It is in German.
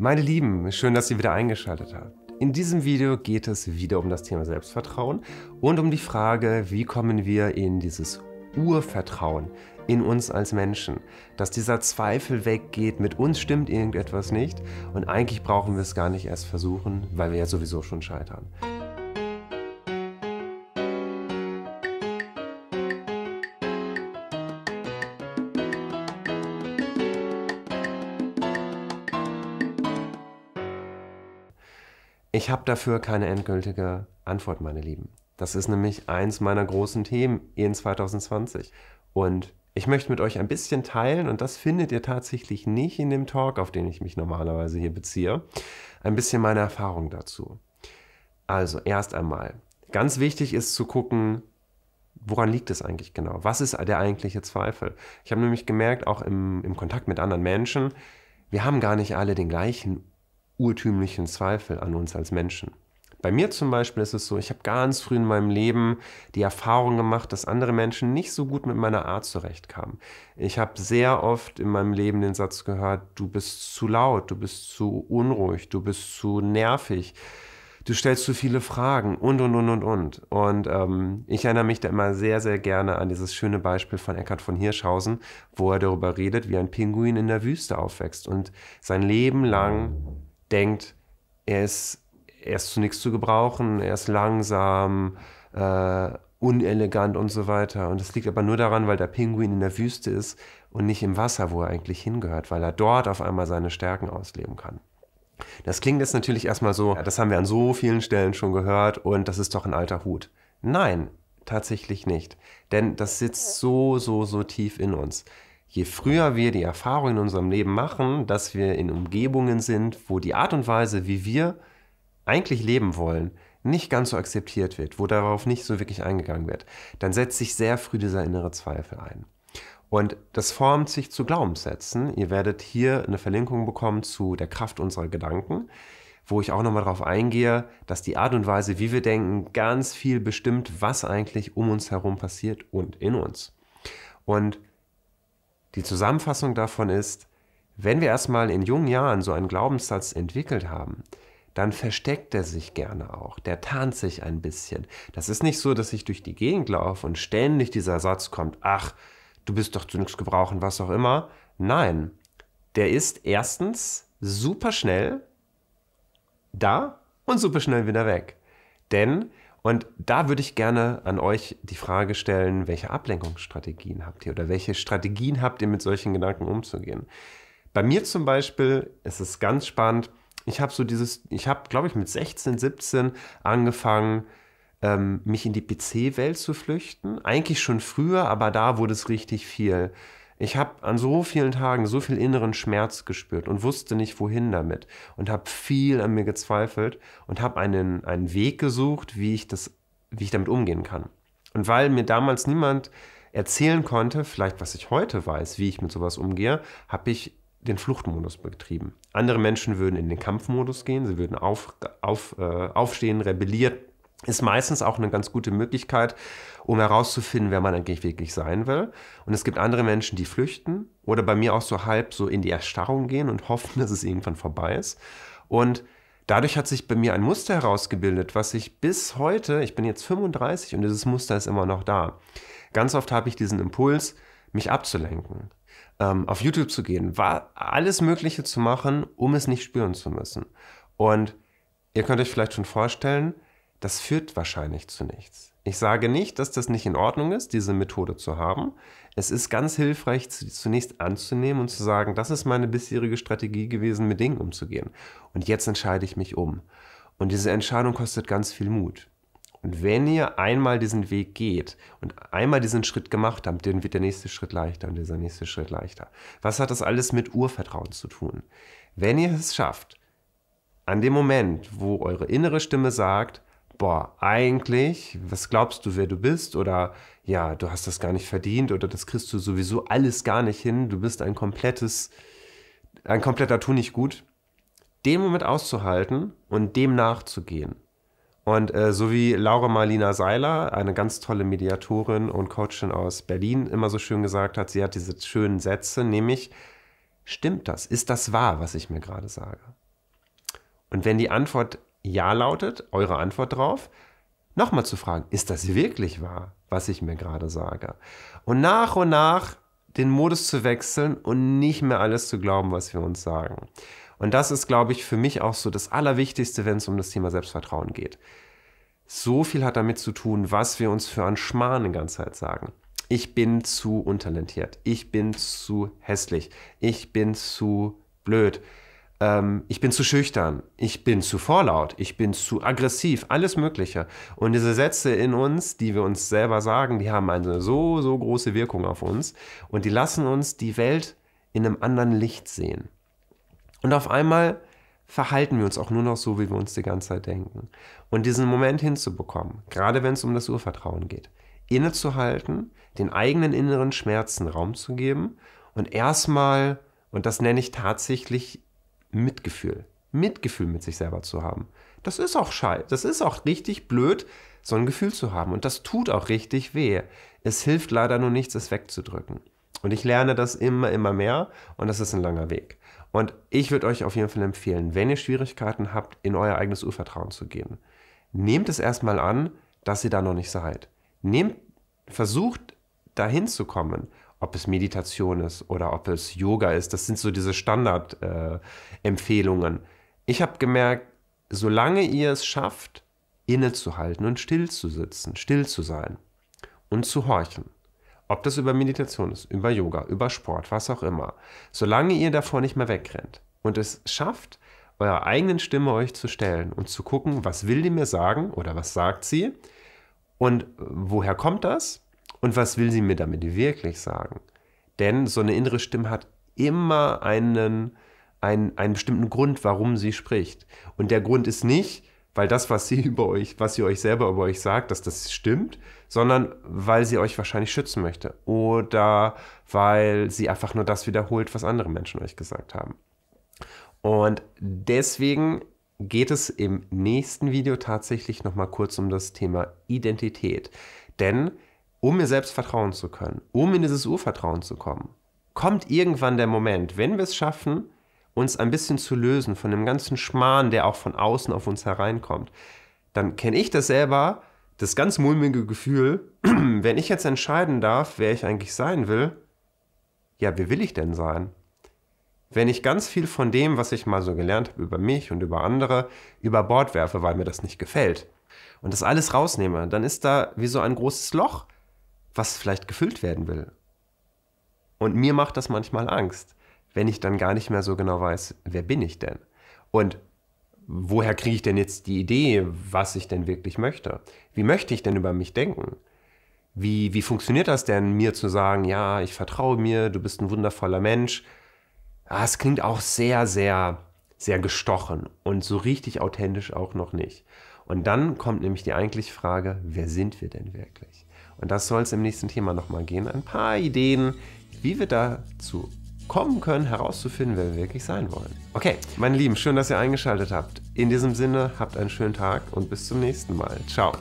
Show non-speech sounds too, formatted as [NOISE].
Meine Lieben, schön, dass ihr wieder eingeschaltet habt. In diesem Video geht es wieder um das Thema Selbstvertrauen und um die Frage, wie kommen wir in dieses Urvertrauen in uns als Menschen, dass dieser Zweifel weggeht, mit uns stimmt irgendetwas nicht und eigentlich brauchen wir es gar nicht erst versuchen, weil wir ja sowieso schon scheitern. Ich habe dafür keine endgültige Antwort, meine Lieben. Das ist nämlich eins meiner großen Themen in 2020. Und ich möchte mit euch ein bisschen teilen, und das findet ihr tatsächlich nicht in dem Talk, auf den ich mich normalerweise hier beziehe, ein bisschen meine Erfahrung dazu. Also, erst einmal, ganz wichtig ist zu gucken, woran liegt es eigentlich genau? Was ist der eigentliche Zweifel? Ich habe nämlich gemerkt, auch im, im Kontakt mit anderen Menschen, wir haben gar nicht alle den gleichen urtümlichen Zweifel an uns als Menschen. Bei mir zum Beispiel ist es so, ich habe ganz früh in meinem Leben die Erfahrung gemacht, dass andere Menschen nicht so gut mit meiner Art zurechtkamen. Ich habe sehr oft in meinem Leben den Satz gehört, du bist zu laut, du bist zu unruhig, du bist zu nervig, du stellst zu viele Fragen und, und, und, und, und. Und ähm, ich erinnere mich da immer sehr, sehr gerne an dieses schöne Beispiel von Eckhard von Hirschhausen, wo er darüber redet, wie ein Pinguin in der Wüste aufwächst und sein Leben lang denkt, er ist, er ist zu nichts zu gebrauchen, er ist langsam, äh, unelegant und so weiter. Und das liegt aber nur daran, weil der Pinguin in der Wüste ist und nicht im Wasser, wo er eigentlich hingehört, weil er dort auf einmal seine Stärken ausleben kann. Das klingt jetzt natürlich erstmal so, das haben wir an so vielen Stellen schon gehört und das ist doch ein alter Hut. Nein, tatsächlich nicht. Denn das sitzt so, so, so tief in uns je früher wir die Erfahrung in unserem Leben machen, dass wir in Umgebungen sind, wo die Art und Weise, wie wir eigentlich leben wollen, nicht ganz so akzeptiert wird, wo darauf nicht so wirklich eingegangen wird, dann setzt sich sehr früh dieser innere Zweifel ein. Und das formt sich zu Glaubenssätzen. Ihr werdet hier eine Verlinkung bekommen zu der Kraft unserer Gedanken, wo ich auch nochmal darauf eingehe, dass die Art und Weise, wie wir denken, ganz viel bestimmt, was eigentlich um uns herum passiert und in uns. Und die Zusammenfassung davon ist, wenn wir erstmal in jungen Jahren so einen Glaubenssatz entwickelt haben, dann versteckt er sich gerne auch, der tarnt sich ein bisschen. Das ist nicht so, dass ich durch die Gegend laufe und ständig dieser Satz kommt, ach, du bist doch zu nichts gebrauchen, was auch immer. Nein, der ist erstens super schnell da und super schnell wieder weg. Denn und da würde ich gerne an euch die Frage stellen, welche Ablenkungsstrategien habt ihr oder welche Strategien habt ihr, mit solchen Gedanken umzugehen? Bei mir zum Beispiel ist es ganz spannend. Ich habe so dieses, ich habe, glaube ich, mit 16, 17 angefangen, ähm, mich in die PC-Welt zu flüchten. Eigentlich schon früher, aber da wurde es richtig viel. Ich habe an so vielen Tagen so viel inneren Schmerz gespürt und wusste nicht, wohin damit und habe viel an mir gezweifelt und habe einen, einen Weg gesucht, wie ich, das, wie ich damit umgehen kann. Und weil mir damals niemand erzählen konnte, vielleicht was ich heute weiß, wie ich mit sowas umgehe, habe ich den Fluchtmodus betrieben. Andere Menschen würden in den Kampfmodus gehen, sie würden auf, auf, äh, aufstehen, rebelliert, ist meistens auch eine ganz gute Möglichkeit, um herauszufinden, wer man eigentlich wirklich sein will. Und es gibt andere Menschen, die flüchten oder bei mir auch so halb so in die Erstarrung gehen und [LAUGHS] hoffen, dass es irgendwann vorbei ist. Und dadurch hat sich bei mir ein Muster herausgebildet, was ich bis heute, ich bin jetzt 35 und dieses Muster ist immer noch da. Ganz oft habe ich diesen Impuls, mich abzulenken, ähm, auf YouTube zu gehen, alles Mögliche zu machen, um es nicht spüren zu müssen. Und ihr könnt euch vielleicht schon vorstellen, das führt wahrscheinlich zu nichts. Ich sage nicht, dass das nicht in Ordnung ist, diese Methode zu haben. Es ist ganz hilfreich, zunächst anzunehmen und zu sagen, das ist meine bisherige Strategie gewesen, mit Dingen umzugehen. Und jetzt entscheide ich mich um. Und diese Entscheidung kostet ganz viel Mut. Und wenn ihr einmal diesen Weg geht und einmal diesen Schritt gemacht habt, dann wird der nächste Schritt leichter und dieser nächste Schritt leichter. Was hat das alles mit Urvertrauen zu tun? Wenn ihr es schafft, an dem Moment, wo eure innere Stimme sagt, boah, eigentlich, was glaubst du, wer du bist? Oder ja, du hast das gar nicht verdient oder das kriegst du sowieso alles gar nicht hin. Du bist ein komplettes, ein kompletter Tu nicht gut. Den Moment auszuhalten und dem nachzugehen. Und äh, so wie Laura Marlina Seiler, eine ganz tolle Mediatorin und Coachin aus Berlin, immer so schön gesagt hat, sie hat diese schönen Sätze, nämlich, stimmt das? Ist das wahr, was ich mir gerade sage? Und wenn die Antwort ja lautet, eure Antwort drauf, nochmal zu fragen, ist das wirklich wahr, was ich mir gerade sage? Und nach und nach den Modus zu wechseln und nicht mehr alles zu glauben, was wir uns sagen. Und das ist, glaube ich, für mich auch so das Allerwichtigste, wenn es um das Thema Selbstvertrauen geht. So viel hat damit zu tun, was wir uns für einen Schmarrn die ganze Zeit sagen. Ich bin zu untalentiert. Ich bin zu hässlich. Ich bin zu blöd ähm, ich bin zu schüchtern, ich bin zu vorlaut, ich bin zu aggressiv, alles Mögliche. Und diese Sätze in uns, die wir uns selber sagen, die haben eine so, so große Wirkung auf uns und die lassen uns die Welt in einem anderen Licht sehen. Und auf einmal verhalten wir uns auch nur noch so, wie wir uns die ganze Zeit denken. Und diesen Moment hinzubekommen, gerade wenn es um das Urvertrauen geht, innezuhalten, den eigenen inneren Schmerzen Raum zu geben und erstmal, und das nenne ich tatsächlich Mitgefühl. Mitgefühl mit sich selber zu haben. Das ist auch scheiße. Das ist auch richtig blöd, so ein Gefühl zu haben. Und das tut auch richtig weh. Es hilft leider nur nichts, es wegzudrücken. Und ich lerne das immer, immer mehr. Und das ist ein langer Weg. Und ich würde euch auf jeden Fall empfehlen, wenn ihr Schwierigkeiten habt, in euer eigenes Urvertrauen zu gehen. Nehmt es erstmal an, dass ihr da noch nicht seid. Nehmt, versucht dahin zu kommen ob es Meditation ist oder ob es Yoga ist. Das sind so diese Standardempfehlungen. Äh, ich habe gemerkt, solange ihr es schafft, innezuhalten und still zu sitzen, still zu sein und zu horchen, ob das über Meditation ist, über Yoga, über Sport, was auch immer, solange ihr davor nicht mehr wegrennt und es schafft, eurer eigenen Stimme euch zu stellen und zu gucken, was will die mir sagen oder was sagt sie und woher kommt das und was will sie mir damit wirklich sagen? Denn so eine innere Stimme hat immer einen, einen, einen bestimmten Grund, warum sie spricht. Und der Grund ist nicht, weil das, was sie [LAUGHS] über euch, was sie euch selber über euch sagt, dass das stimmt, sondern weil sie euch wahrscheinlich schützen möchte. Oder weil sie einfach nur das wiederholt, was andere Menschen euch gesagt haben. Und deswegen geht es im nächsten Video tatsächlich nochmal kurz um das Thema Identität. Denn um mir selbst vertrauen zu können, um in dieses Urvertrauen zu kommen, kommt irgendwann der Moment, wenn wir es schaffen, uns ein bisschen zu lösen von dem ganzen Schmarrn, der auch von außen auf uns hereinkommt. Dann kenne ich das selber, das ganz mulmige Gefühl, [CLEARS THROAT] wenn ich jetzt entscheiden darf, wer ich eigentlich sein will, ja, wie will ich denn sein? Wenn ich ganz viel von dem, was ich mal so gelernt habe über mich und über andere, über Bord werfe, weil mir das nicht gefällt und das alles rausnehme, dann ist da wie so ein großes Loch, was vielleicht gefüllt werden will. Und mir macht das manchmal Angst, wenn ich dann gar nicht mehr so genau weiß, wer bin ich denn? Und woher kriege ich denn jetzt die Idee, was ich denn wirklich möchte? Wie möchte ich denn über mich denken? Wie, wie funktioniert das denn, mir zu sagen, ja, ich vertraue mir, du bist ein wundervoller Mensch? Ah, es klingt auch sehr, sehr, sehr gestochen und so richtig authentisch auch noch nicht. Und dann kommt nämlich die eigentliche Frage, wer sind wir denn wirklich? Und das soll es im nächsten Thema nochmal gehen. Ein paar Ideen, wie wir dazu kommen können, herauszufinden, wer wir wirklich sein wollen. Okay, meine Lieben, schön, dass ihr eingeschaltet habt. In diesem Sinne, habt einen schönen Tag und bis zum nächsten Mal. Ciao.